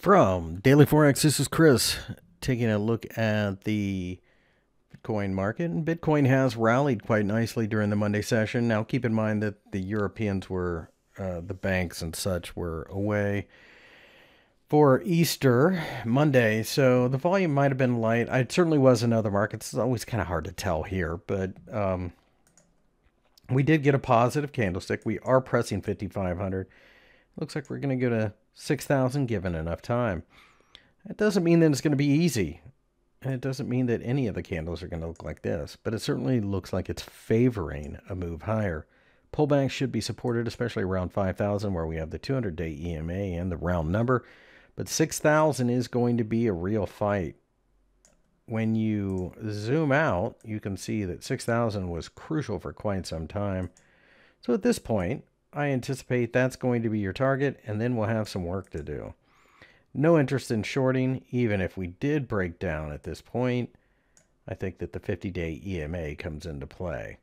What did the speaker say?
From Daily Forex, this is Chris taking a look at the Bitcoin market. And Bitcoin has rallied quite nicely during the Monday session. Now, keep in mind that the Europeans were, uh, the banks and such were away for Easter Monday. So the volume might have been light. It certainly was in other markets. It's always kind of hard to tell here, but um, we did get a positive candlestick. We are pressing 5,500. Looks like we're going to go to 6,000 given enough time. It doesn't mean that it's going to be easy. And it doesn't mean that any of the candles are going to look like this, but it certainly looks like it's favoring a move higher. Pullbacks should be supported, especially around 5,000 where we have the 200-day EMA and the round number. But 6,000 is going to be a real fight. When you zoom out, you can see that 6,000 was crucial for quite some time. So at this point, I anticipate that's going to be your target, and then we'll have some work to do. No interest in shorting, even if we did break down at this point. I think that the 50-day EMA comes into play.